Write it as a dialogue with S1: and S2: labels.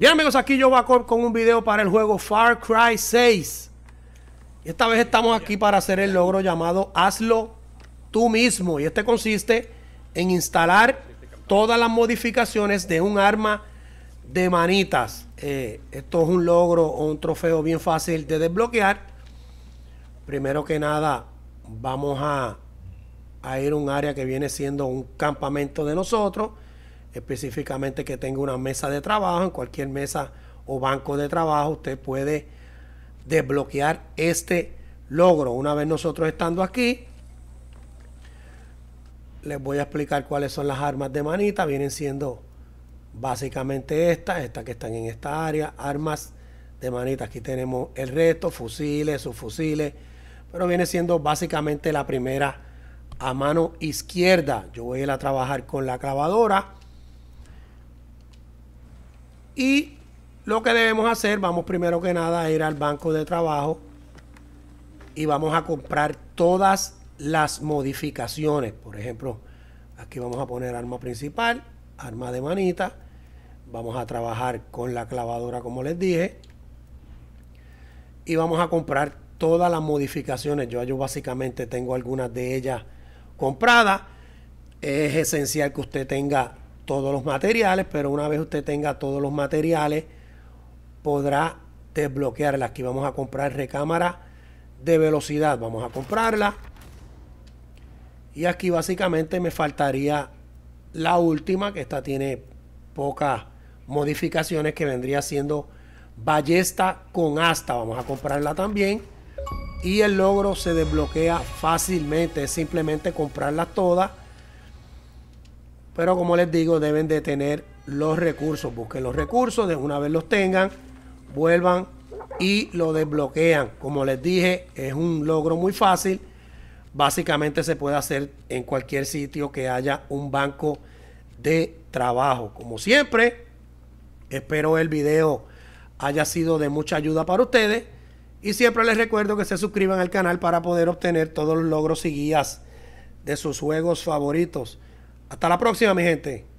S1: Bien amigos, aquí yo va con un video para el juego Far Cry 6. Esta vez estamos aquí para hacer el logro llamado Hazlo tú mismo. Y este consiste en instalar todas las modificaciones de un arma de manitas. Eh, esto es un logro o un trofeo bien fácil de desbloquear. Primero que nada, vamos a ir a un área que viene siendo un campamento de nosotros específicamente que tenga una mesa de trabajo, en cualquier mesa o banco de trabajo, usted puede desbloquear este logro. Una vez nosotros estando aquí, les voy a explicar cuáles son las armas de manita. Vienen siendo básicamente estas, estas que están en esta área, armas de manita. Aquí tenemos el resto, fusiles, subfusiles, pero viene siendo básicamente la primera a mano izquierda. Yo voy a ir a trabajar con la clavadora y lo que debemos hacer, vamos primero que nada a ir al banco de trabajo y vamos a comprar todas las modificaciones. Por ejemplo, aquí vamos a poner arma principal, arma de manita. Vamos a trabajar con la clavadora como les dije. Y vamos a comprar todas las modificaciones. Yo, yo básicamente tengo algunas de ellas compradas. Es esencial que usted tenga todos los materiales, pero una vez usted tenga todos los materiales, podrá desbloquearla. Aquí vamos a comprar recámara de velocidad. Vamos a comprarla. Y aquí básicamente me faltaría la última, que esta tiene pocas modificaciones, que vendría siendo ballesta con asta. Vamos a comprarla también. Y el logro se desbloquea fácilmente, es simplemente comprarlas todas pero como les digo, deben de tener los recursos. Busquen los recursos, de una vez los tengan, vuelvan y lo desbloquean. Como les dije, es un logro muy fácil. Básicamente se puede hacer en cualquier sitio que haya un banco de trabajo. Como siempre, espero el video haya sido de mucha ayuda para ustedes. Y siempre les recuerdo que se suscriban al canal para poder obtener todos los logros y guías de sus juegos favoritos. Hasta la próxima, mi gente.